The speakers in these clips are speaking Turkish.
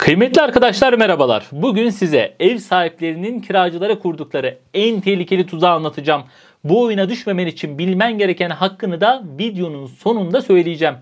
Kıymetli arkadaşlar merhabalar. Bugün size ev sahiplerinin kiracılara kurdukları en tehlikeli tuzağı anlatacağım. Bu oyuna düşmemen için bilmen gereken hakkını da videonun sonunda söyleyeceğim.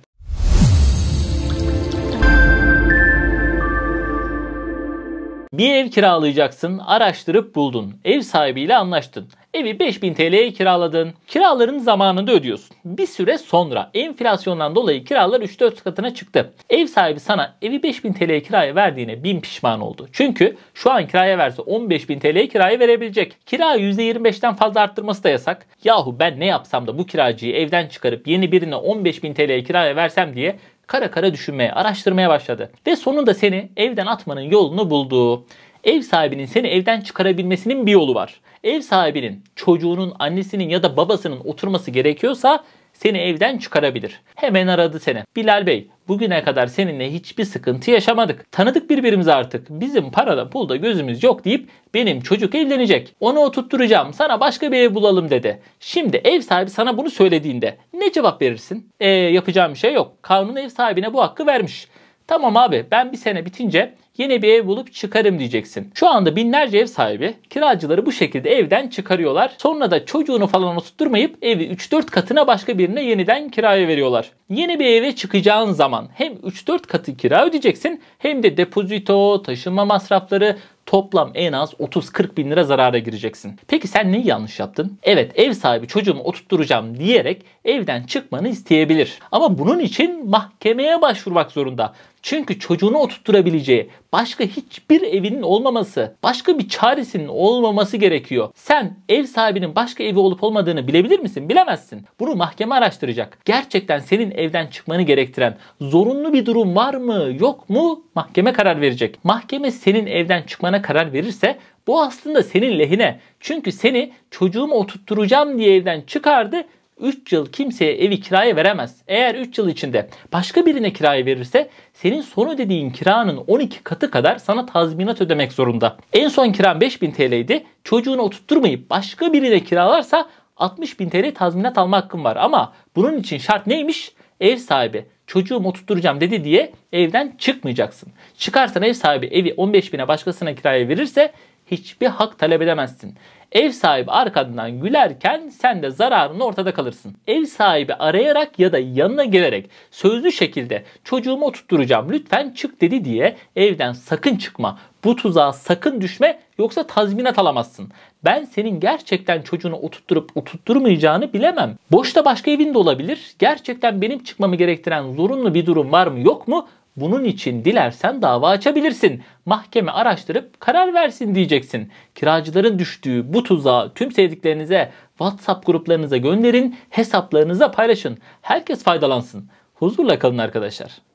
Bir ev kiralayacaksın, araştırıp buldun. Ev sahibiyle anlaştın. Evi 5000 TL'ye kiraladın. Kiraların zamanında ödüyorsun. Bir süre sonra enflasyondan dolayı kiralar 3-4 katına çıktı. Ev sahibi sana evi 5000 TL'ye kiraya verdiğine bin pişman oldu. Çünkü şu an kiraya verse 15000 TL'ye kiraya verebilecek. Kira %25'ten fazla arttırması da yasak. Yahu ben ne yapsam da bu kiracıyı evden çıkarıp yeni birine 15000 TL'ye kiraya versem diye kara kara düşünmeye, araştırmaya başladı. Ve sonunda seni evden atmanın yolunu buldu. Ev sahibinin seni evden çıkarabilmesinin bir yolu var. Ev sahibinin çocuğunun, annesinin ya da babasının oturması gerekiyorsa seni evden çıkarabilir. Hemen aradı seni. Bilal Bey bugüne kadar seninle hiçbir sıkıntı yaşamadık. Tanıdık birbirimizi artık. Bizim parada pulda gözümüz yok deyip benim çocuk evlenecek. Onu oturtturacağım sana başka bir ev bulalım dedi. Şimdi ev sahibi sana bunu söylediğinde ne cevap verirsin? Eee yapacağım bir şey yok. Kanun ev sahibine bu hakkı vermiş. Tamam abi ben bir sene bitince yeni bir ev bulup çıkarım diyeceksin. Şu anda binlerce ev sahibi kiracıları bu şekilde evden çıkarıyorlar. Sonra da çocuğunu falan oturtmayıp evi 3-4 katına başka birine yeniden kiraya veriyorlar. Yeni bir eve çıkacağın zaman hem 3-4 katı kira ödeyeceksin hem de depozito, taşınma masrafları toplam en az 30-40 bin lira zarara gireceksin. Peki sen neyi yanlış yaptın? Evet ev sahibi çocuğumu oturtturacağım diyerek evden çıkmanı isteyebilir. Ama bunun için mahkemeye başvurmak zorunda. Çünkü çocuğunu oturtturabileceği başka hiçbir evinin olmaması, başka bir çaresinin olmaması gerekiyor. Sen ev sahibinin başka evi olup olmadığını bilebilir misin? Bilemezsin. Bunu mahkeme araştıracak. Gerçekten senin evden çıkmanı gerektiren zorunlu bir durum var mı yok mu mahkeme karar verecek. Mahkeme senin evden çıkmana karar verirse bu aslında senin lehine. Çünkü seni çocuğumu oturtturacağım diye evden çıkardı 3 yıl kimseye evi kiraya veremez. Eğer 3 yıl içinde başka birine kiraya verirse senin son ödediğin kiranın 12 katı kadar sana tazminat ödemek zorunda. En son kiran 5000 idi. Çocuğunu oturtturmayıp başka birine kiralarsa 60 bin TL tazminat alma hakkım var. Ama bunun için şart neymiş? Ev sahibi çocuğumu oturtturacağım dedi diye evden çıkmayacaksın. Çıkarsan ev sahibi evi 15 bine başkasına kiraya verirse hiçbir hak talep edemezsin. Ev sahibi arkandan gülerken sen de zararın ortada kalırsın. Ev sahibi arayarak ya da yanına gelerek sözlü şekilde çocuğumu oturtturacağım lütfen çık dedi diye evden sakın çıkma. Bu tuzağa sakın düşme yoksa tazminat alamazsın. Ben senin gerçekten çocuğunu oturtturup oturtturmayacağını bilemem. Boşta başka evin de olabilir. Gerçekten benim çıkmamı gerektiren zorunlu bir durum var mı yok mu? Bunun için dilersen dava açabilirsin. Mahkeme araştırıp karar versin diyeceksin. Kiracıların düştüğü bu tuzağa tüm sevdiklerinize, WhatsApp gruplarınıza gönderin, hesaplarınıza paylaşın. Herkes faydalansın. Huzurla kalın arkadaşlar.